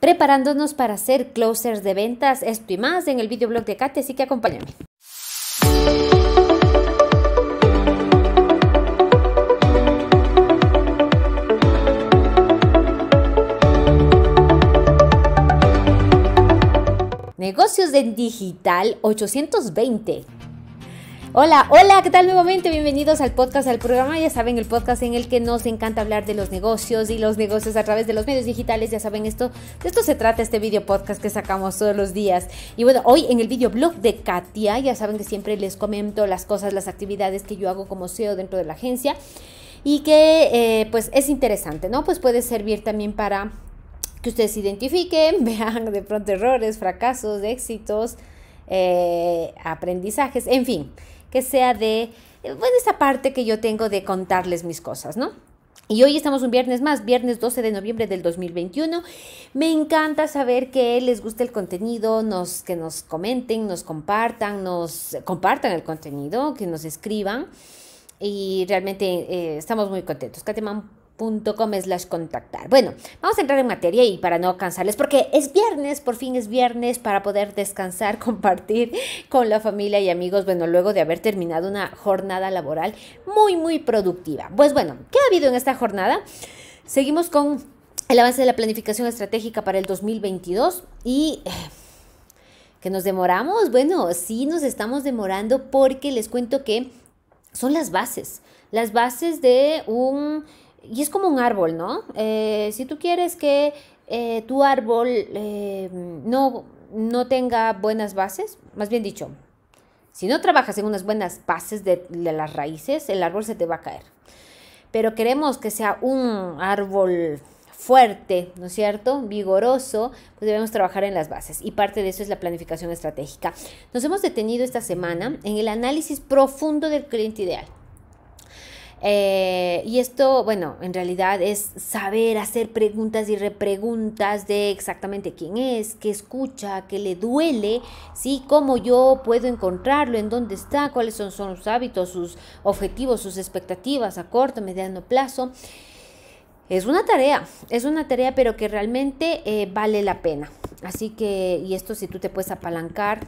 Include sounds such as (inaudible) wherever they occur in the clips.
preparándonos para hacer closers de ventas, esto y más en el videoblog de Kate, así que acompáñame. Negocios en Digital 820. Hola, hola, ¿qué tal nuevamente? Bienvenidos al podcast, al programa, ya saben, el podcast en el que nos encanta hablar de los negocios y los negocios a través de los medios digitales, ya saben, esto, de esto se trata este video podcast que sacamos todos los días. Y bueno, hoy en el videoblog de Katia, ya saben que siempre les comento las cosas, las actividades que yo hago como CEO dentro de la agencia y que eh, pues es interesante, ¿no? Pues puede servir también para que ustedes se identifiquen, (laughs) vean de pronto errores, fracasos, éxitos, eh, aprendizajes, en fin que sea de, bueno, eh, pues, esa parte que yo tengo de contarles mis cosas, ¿no? Y hoy estamos un viernes más, viernes 12 de noviembre del 2021. Me encanta saber que les gusta el contenido, nos, que nos comenten, nos compartan, nos compartan el contenido, que nos escriban. Y realmente eh, estamos muy contentos. Cateman Com contactar. Bueno, vamos a entrar en materia y para no cansarles, porque es viernes, por fin es viernes para poder descansar, (laughs) compartir con la familia y amigos, bueno, luego de haber terminado una jornada laboral muy, muy productiva. Pues bueno, ¿qué ha habido en esta jornada? Seguimos con el avance de la planificación estratégica para el 2022 y... Eh, ¿Que nos demoramos? Bueno, sí nos estamos demorando porque les cuento que son las bases, las bases de un y es como un árbol, ¿no? Eh, si tú quieres que eh, tu árbol eh, no, no tenga buenas bases, más bien dicho, si no trabajas en unas buenas bases de, de las raíces, el árbol se te va a caer. Pero queremos que sea un árbol fuerte, ¿no es cierto? Vigoroso, pues debemos trabajar en las bases y parte de eso es la planificación estratégica. Nos hemos detenido esta semana en el análisis profundo del cliente ideal. Eh, y esto, bueno, en realidad es saber hacer preguntas y repreguntas de exactamente quién es, qué escucha, qué le duele, ¿sí? cómo yo puedo encontrarlo, en dónde está, cuáles son, sus hábitos, sus objetivos, sus expectativas a corto, mediano plazo. Es una tarea, es una tarea, pero que realmente eh, vale la pena. Así que, y esto si tú te puedes apalancar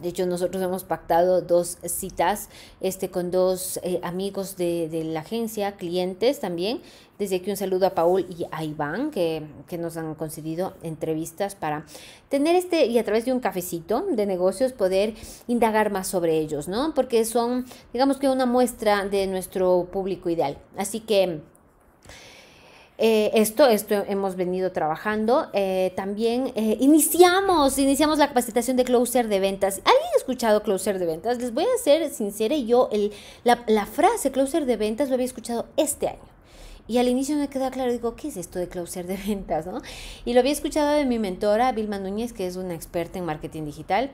de hecho, nosotros hemos pactado dos citas este, con dos eh, amigos de, la agencia, clientes también. Desde aquí un saludo a Paul y a Iván que, que, nos han concedido entrevistas para tener este y a través de un cafecito de negocios poder indagar más sobre ellos, ¿no? Porque son, digamos que una muestra de nuestro público ideal. Así que... Eh, esto, esto hemos venido trabajando. Eh, también eh, iniciamos, iniciamos la capacitación de closer de ventas. ¿Alguien ha escuchado closer de ventas? Les voy a ser sincera, yo el, la, frase closer de ventas lo había escuchado este año. Y al inicio me quedó claro, digo, ¿qué es esto de closer de (laughs) ventas? No? Y lo había escuchado de mi mentora, Vilma Núñez, que es una experta en marketing digital.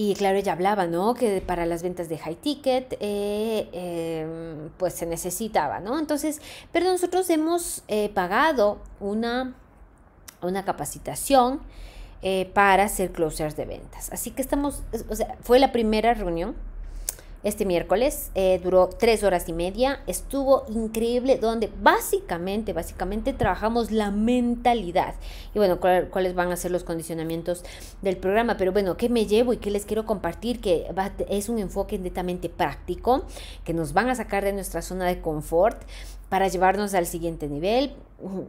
Y claro, ella hablaba, ¿no? Que para las ventas de high ticket, eh, em, pues se necesitaba, ¿no? Entonces, pero nosotros hemos eh, pagado una, una capacitación eh, para hacer closers de ventas. Así que estamos, o sea, fue la primera reunión este miércoles, eh, duró tres horas y media, estuvo increíble, donde básicamente, básicamente trabajamos la mentalidad y bueno, cuáles van a ser los condicionamientos del programa, pero bueno, ¿qué me llevo y qué les quiero compartir? Que es un enfoque netamente práctico, que nos van a sacar de nuestra zona de confort, para llevarnos al siguiente nivel,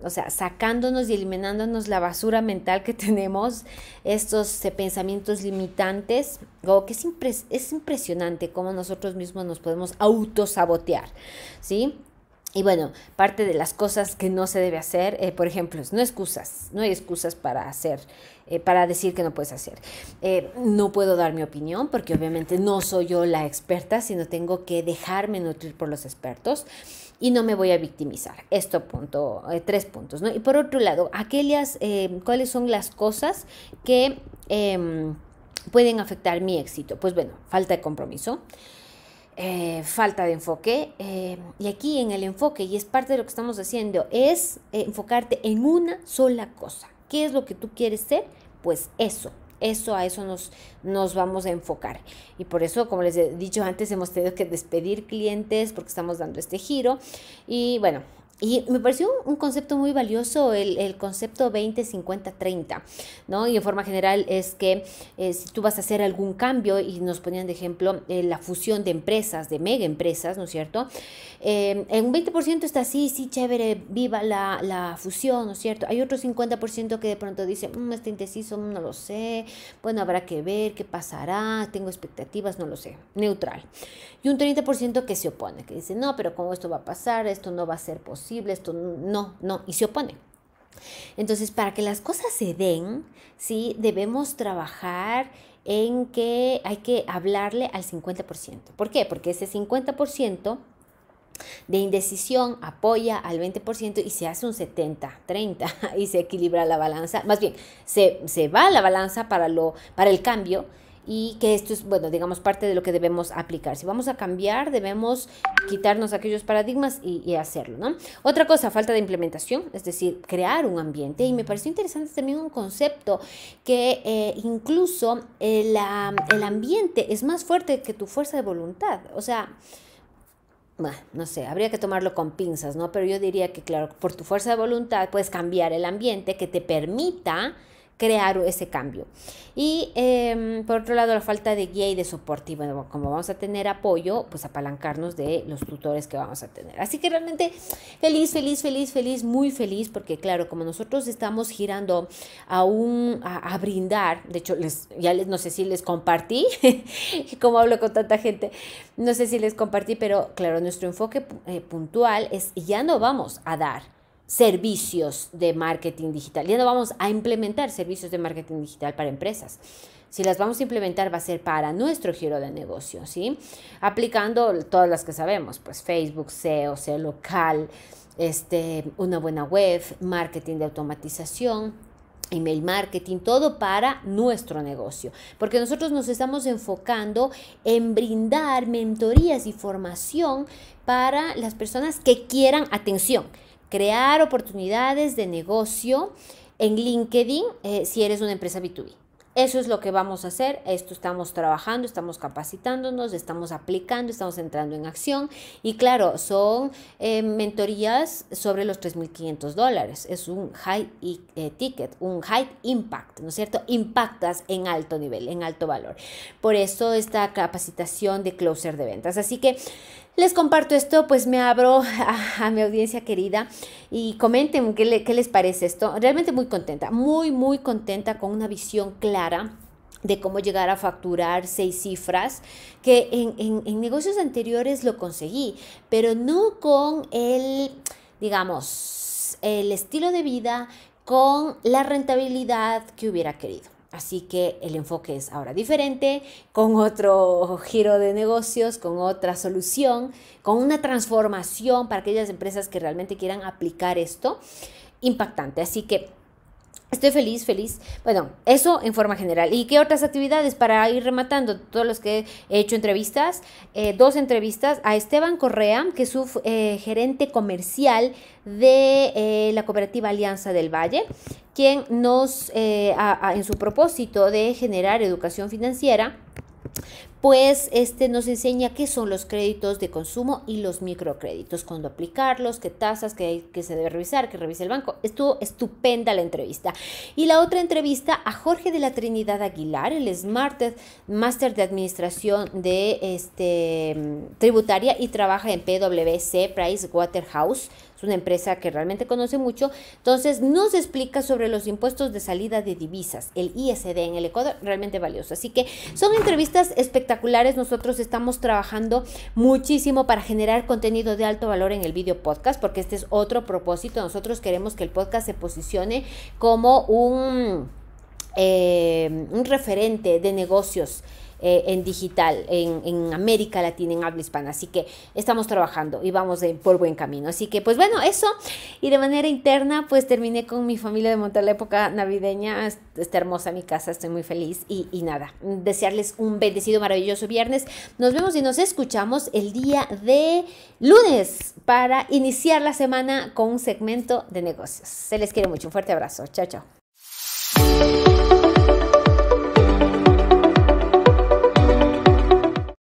o sea, sacándonos y eliminándonos la basura mental que (laughs) tenemos, estos pensamientos limitantes, o que es, es impresionante cómo nosotros mismos nos podemos autosabotear, ¿sí? Y bueno, parte de las cosas que no se debe hacer, eh, por ejemplo, no excusas, no hay excusas para hacer, eh, para decir que no puedes hacer. Eh, no puedo dar mi opinión porque obviamente no soy yo la experta, sino tengo que dejarme nutrir por los expertos y no me voy a victimizar. Esto punto, eh, tres puntos, ¿no? Y por otro lado, aquellas, eh, ¿cuáles son las cosas que em, pueden afectar mi éxito? Pues bueno, falta de compromiso. Eh, falta de enfoque y aquí en el enfoque y es parte de lo que estamos haciendo es enfocarte en una sola cosa qué es lo que tú quieres ser pues eso eso a eso nos, nos vamos a enfocar. Y por eso, como les he dicho antes, hemos tenido que despedir clientes porque estamos dando este giro. Y bueno, y me pareció un concepto muy valioso el, concepto 20-50-30, ¿no? Y en forma general es que eh, si tú vas a hacer algún cambio, y nos ponían de ejemplo eh, la fusión de empresas, de mega empresas, ¿no es cierto? Eh, en un 20% está así, sí, chévere, viva la, fusión, ¿no es cierto? Hay otro 50% que de pronto dice, este está indeciso, mm, no lo sé, bueno, habrá que ver qué pasará, tengo expectativas, no lo sé, neutral. Y un 30% que se opone, que dice, no, pero ¿cómo esto va a pasar? Esto no va a ser posible esto no, no, y se opone. Entonces, para que las cosas se den, sí, debemos trabajar en que hay que hablarle al 50%. ¿Por qué? Porque ese 50% de indecisión apoya al 20% y se hace un 70-30 (laughs) y se equilibra la balanza. Más bien, se, se va la balanza para, lo, para el cambio y que esto es, bueno, digamos, parte de lo que debemos aplicar. Si vamos a cambiar, debemos quitarnos aquellos paradigmas y, hacerlo, ¿no? Otra cosa, falta de implementación, es decir, crear un ambiente. Y me pareció interesante también un concepto que eh, incluso el, el ambiente es más fuerte que tu fuerza de voluntad. O sea, bueno, no sé, habría que tomarlo con pinzas, ¿no? Pero yo diría que, claro, por tu fuerza de voluntad puedes cambiar el ambiente que te permita crear ese cambio. Y em, por otro lado, la falta de guía y de soporte. Y bueno, como vamos a tener apoyo, pues apalancarnos de los tutores que vamos a tener. Así que realmente feliz, feliz, feliz, feliz, muy feliz, porque claro, como nosotros estamos girando a un, a, brindar, de hecho, les, ya les, no sé si les compartí, (laughs) como hablo con tanta gente, no sé si les compartí, pero claro, nuestro enfoque eh, puntual es, ya no vamos a dar servicios de marketing digital. Ya no vamos a implementar servicios de marketing digital para empresas. Si las vamos a implementar va a ser para nuestro giro de negocio, ¿sí? Aplicando todas las que sabemos, pues Facebook, SEO, SEO local, este, una buena web, marketing de automatización, email marketing, todo para nuestro negocio, porque nosotros nos estamos enfocando en brindar mentorías y formación para las personas que quieran atención crear oportunidades de negocio en LinkedIn eh, si eres una empresa B2B. Eso es lo que vamos a hacer. Esto estamos trabajando, estamos capacitándonos, estamos aplicando, estamos entrando en acción. Y claro, son eh, mentorías sobre los 3.500 dólares. Es un high eh, ticket, un high impact, ¿no es cierto? Impactas en alto nivel, en alto valor. Por eso esta capacitación de closer de ventas. Así que les comparto esto, pues me abro a, mi audiencia querida y comenten qué, les parece esto. Realmente muy contenta, muy, muy contenta con una visión clara de cómo llegar a facturar seis cifras, que en, en, negocios anteriores lo conseguí, pero no con el, digamos, el estilo de vida, con la rentabilidad que hubiera querido. Así que el enfoque es ahora diferente, con otro giro de negocios, con otra solución, con una transformación para aquellas empresas que realmente quieran aplicar esto impactante. Así que Estoy feliz, feliz. Bueno, eso en forma general. ¿Y qué otras actividades para ir rematando? Todos los que he hecho entrevistas, eh, dos entrevistas a Esteban Correa, que es su eh, gerente comercial de eh, la cooperativa Alianza del Valle, quien nos, en su propósito de generar educación financiera, pues este nos enseña qué son los créditos de consumo y los microcréditos, cuándo aplicarlos, qué tasas, qué, que se debe revisar, que revise el banco. Estuvo estupenda la entrevista. Y la otra entrevista a Jorge de la Trinidad Aguilar, el Smart Master de Administración de este, Tributaria y trabaja en PwC Price Waterhouse es una empresa que realmente conoce mucho. Entonces nos explica sobre los impuestos de salida de divisas, el ISD en el Ecuador, realmente valioso. Así que son entrevistas espectaculares. Nosotros estamos trabajando muchísimo para generar contenido de alto valor en el video podcast, porque este es otro propósito. Nosotros queremos que el podcast se posicione como un, eh, un referente de negocios eh, en digital en, América Latina, en habla hispana. Así que estamos trabajando y vamos por buen camino. Así que pues bueno, eso. Y de manera interna, pues terminé con mi familia de montar la época navideña. Está hermosa mi casa, estoy muy feliz. Y, y nada, desearles un bendecido, maravilloso viernes. Nos vemos y nos escuchamos el día de lunes para iniciar la semana con un segmento de negocios. Se les quiere mucho. Un fuerte abrazo. Chao, chao.